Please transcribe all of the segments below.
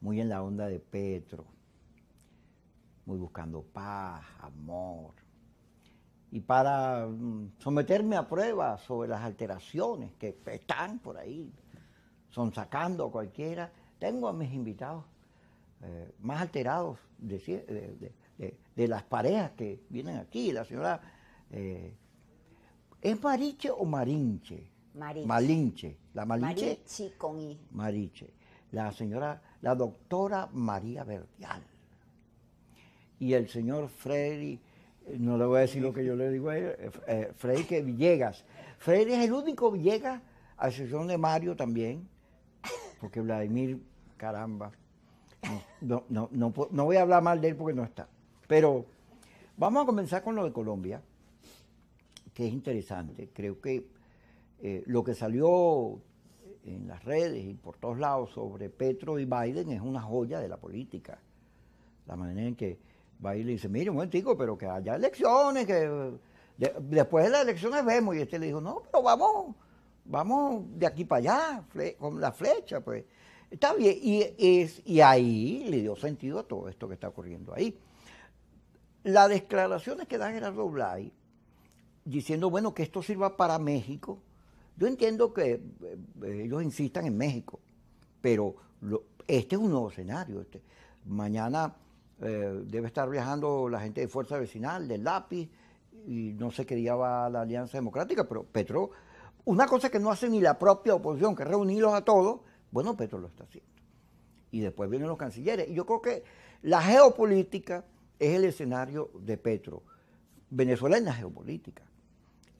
muy en la onda de Petro, muy buscando paz, amor, y para mm, someterme a pruebas sobre las alteraciones que están por ahí, son sacando a cualquiera, tengo a mis invitados eh, más alterados de, las parejas que vienen aquí, la señora... Eh, ¿Es Mariche o Marinche? Malinche. ¿La Malinche? con Mariche. La señora, la doctora María Verdial. Y el señor Freddy, eh, no le voy a decir lo que yo le digo a él, eh, eh, Freddy que Villegas. Freddy es el único Villegas, a excepción de Mario también, porque Vladimir, caramba. no, voy a hablar mal de él porque no está. Pero vamos a comenzar con lo de Colombia, que es interesante. Creo que eh, lo que salió en las redes y por todos lados sobre Petro y Biden es una joya de la política. La manera en que Biden dice, mire, un momentico, pero que haya elecciones, que después de las elecciones vemos. Y este le dijo, no, pero vamos, vamos de aquí para allá, con la flecha, pues. Está bien. Y, y ahí le dio sentido a todo esto que está ocurriendo ahí. Las declaraciones que da Gerardo Blay, diciendo, bueno, que esto sirva para México, yo entiendo que eh, eh, ellos insistan en México, pero este es un nuevo escenario. Este. Mañana eh, debe estar viajando la gente de Fuerza Vecinal, del Lápiz, y no sé qué día va la Alianza Democrática, pero Petro, una cosa que no hace ni la propia oposición, que es reunirlos a todos, bueno, Petro lo está haciendo. Y después vienen los cancilleres. Y yo creo que la geopolítica es el escenario de Petro. Venezuela es la geopolítica.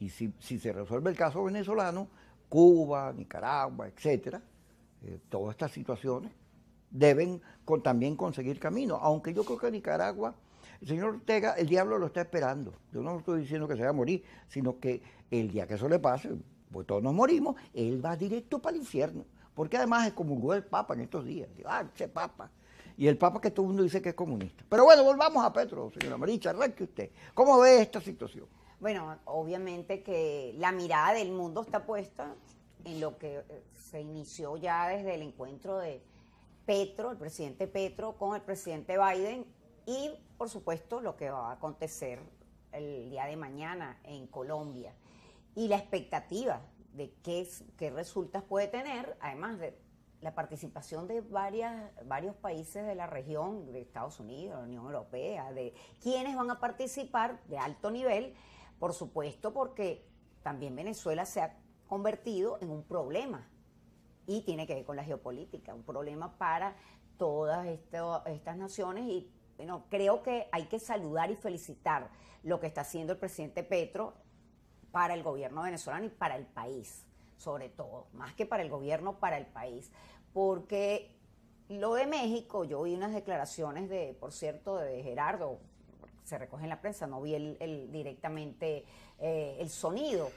Y si, se resuelve el caso venezolano, Cuba, Nicaragua, etcétera, eh, todas estas situaciones deben con, también conseguir camino. Aunque yo creo que Nicaragua, el señor Ortega, el diablo lo está esperando. Yo no estoy diciendo que se vaya a morir, sino que el día que eso le pase, pues todos nos morimos, él va directo para el infierno. Porque además es excomulgó el Papa en estos días. Ah, Papa. Y el Papa que todo el mundo dice que es comunista. Pero bueno, volvamos a Petro, señora Maricha, arranque usted. ¿Cómo ve esta situación? Bueno, obviamente que la mirada del mundo está puesta en lo que eh, se inició ya desde el encuentro de Petro, el presidente Petro, con el presidente Biden y, por supuesto, lo que va a acontecer el día de mañana en Colombia y la expectativa de qué, qué resultas puede tener, además de la participación de varias, varios países de la región, de Estados Unidos, de la Unión Europea, de quienes van a participar de alto nivel por supuesto, porque también Venezuela se ha convertido en un problema y tiene que ver con la geopolítica, un problema para todas estas naciones y bueno, creo que hay que saludar y felicitar lo que está haciendo el presidente Petro para el gobierno venezolano y para el país, sobre todo, más que para el gobierno, para el país, porque lo de México, yo vi unas declaraciones de, por cierto, de Gerardo se recoge en la prensa, no vi el, directamente eh, el sonido,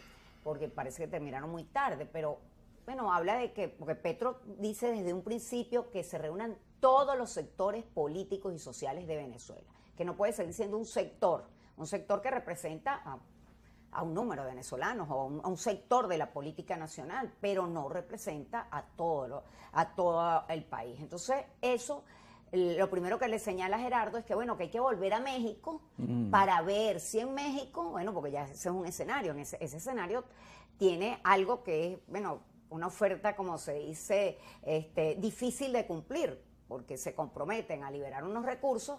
porque parece que terminaron muy tarde, pero bueno, habla de que, porque Petro dice desde un principio que se reúnan todos los sectores políticos y sociales de Venezuela, que no puede seguir siendo un sector, un sector que representa a, un número de venezolanos o a un, sector de la política nacional, pero no representa a todo, a todo el país. Entonces, eso lo primero que le señala Gerardo es que, bueno, que hay que volver a México mm. para ver si en México, bueno, porque ya ese es un escenario, en ese, escenario tiene algo que es, bueno, una oferta, como se dice, este, difícil de cumplir, porque se comprometen a liberar unos recursos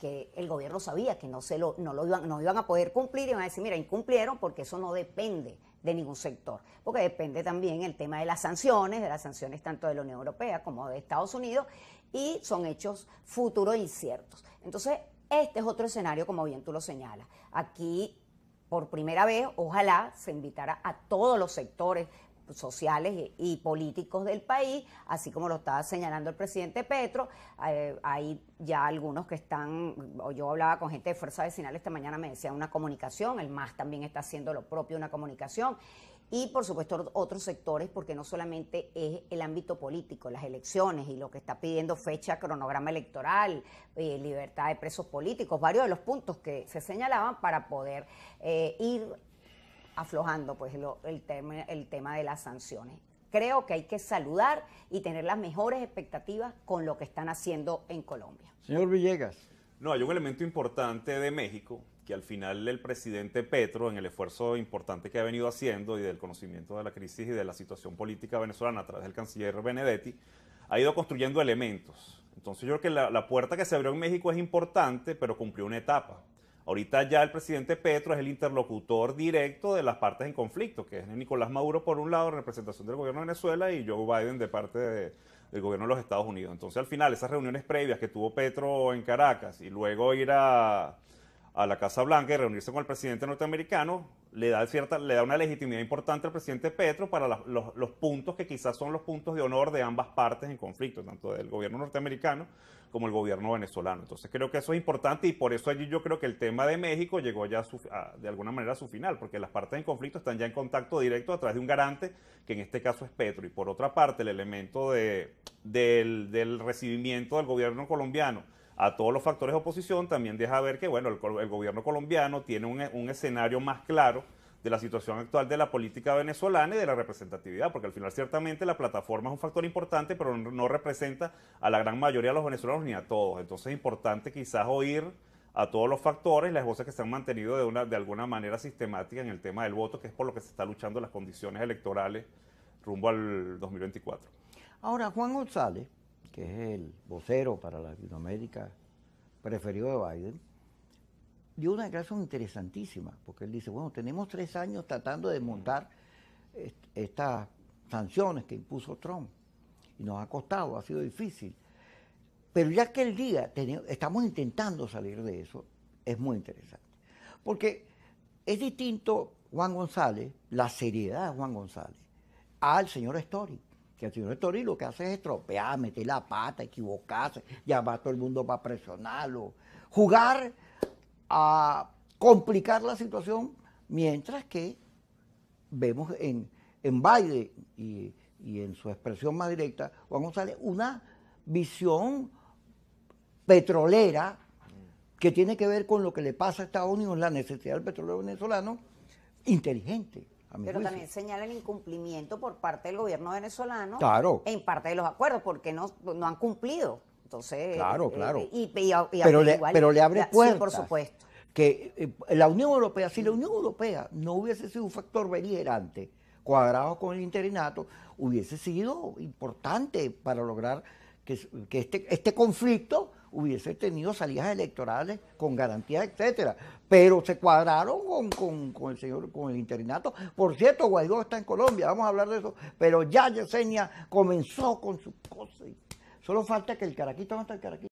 que el gobierno sabía que no se lo, no lo iban, no iban a poder cumplir y van a decir, mira, incumplieron porque eso no depende de ningún sector, porque depende también el tema de las sanciones, de las sanciones tanto de la Unión Europea como de Estados Unidos, y son hechos futuros inciertos. Entonces, este es otro escenario, como bien tú lo señalas. Aquí, por primera vez, ojalá se invitara a todos los sectores sociales y, políticos del país, así como lo estaba señalando el presidente Petro. Eh, hay ya algunos que están, o yo hablaba con gente de Fuerza Vecinal esta mañana, me decía una comunicación, el MAS también está haciendo lo propio, una comunicación y por supuesto otros sectores, porque no solamente es el ámbito político, las elecciones y lo que está pidiendo fecha, cronograma electoral, eh, libertad de presos políticos, varios de los puntos que se señalaban para poder eh, ir aflojando pues el, tema, el tema de las sanciones. Creo que hay que saludar y tener las mejores expectativas con lo que están haciendo en Colombia. Señor Villegas. No, hay un elemento importante de México que al final el presidente Petro, en el esfuerzo importante que ha venido haciendo y del conocimiento de la crisis y de la situación política venezolana a través del canciller Benedetti, ha ido construyendo elementos. Entonces yo creo que la, puerta que se abrió en México es importante, pero cumplió una etapa. Ahorita ya el presidente Petro es el interlocutor directo de las partes en conflicto, que es Nicolás Maduro por un lado, representación del gobierno de Venezuela, y Joe Biden de parte de, el gobierno de los Estados Unidos. Entonces, al final, esas reuniones previas que tuvo Petro en Caracas y luego ir a, a la Casa Blanca y reunirse con el presidente norteamericano, le da, cierta, le da una legitimidad importante al presidente Petro para los, puntos que quizás son los puntos de honor de ambas partes en conflicto, tanto del gobierno norteamericano como el gobierno venezolano. Entonces creo que eso es importante y por eso allí yo creo que el tema de México llegó ya de alguna manera a su final, porque las partes en conflicto están ya en contacto directo a través de un garante, que en este caso es Petro. Y por otra parte, el elemento de, del, del recibimiento del gobierno colombiano a todos los factores de oposición, también deja ver que bueno, el, gobierno colombiano tiene un, escenario más claro de la situación actual de la política venezolana y de la representatividad, porque al final ciertamente la plataforma es un factor importante, pero no representa a la gran mayoría de los venezolanos ni a todos. Entonces es importante quizás oír a todos los factores, las voces que se han mantenido de, una, de alguna manera sistemática en el tema del voto, que es por lo que se está luchando las condiciones electorales rumbo al 2024. Ahora, Juan González, que es el vocero para Latinoamérica preferido de Biden, dio una declaración interesantísima, porque él dice, bueno, tenemos tres años tratando de montar estas sanciones que impuso Trump, y nos ha costado, ha sido difícil. Pero ya que el día estamos intentando salir de eso, es muy interesante. Porque es distinto Juan González, la seriedad de Juan González, al señor Story. Que el señor lo que hace es estropear, meter la pata, equivocarse, llamar a todo el mundo para presionarlo, jugar a complicar la situación, mientras que vemos en, en y, y en su expresión más directa, Juan González, una visión petrolera que tiene que ver con lo que le pasa a Estados Unidos, la necesidad del petróleo venezolano, inteligente. Pero también señala el incumplimiento por parte del gobierno venezolano en parte de los acuerdos, porque no, han cumplido. Entonces, claro, eh, claro. pero, le, pero abre puertas. por supuesto. Que eh, la Unión Europea, si la Unión Europea no hubiese sido un factor beligerante, cuadrado con el interinato, hubiese sido importante para lograr que, que este, este conflicto hubiese tenido salidas electorales con garantías, etcétera. Pero se cuadraron con, el señor, con el internato. Por cierto, Guaidó está en Colombia, vamos a hablar de eso. Pero ya Yesenia comenzó con sus cosas. Solo falta que el caraquito, no está el caraquito?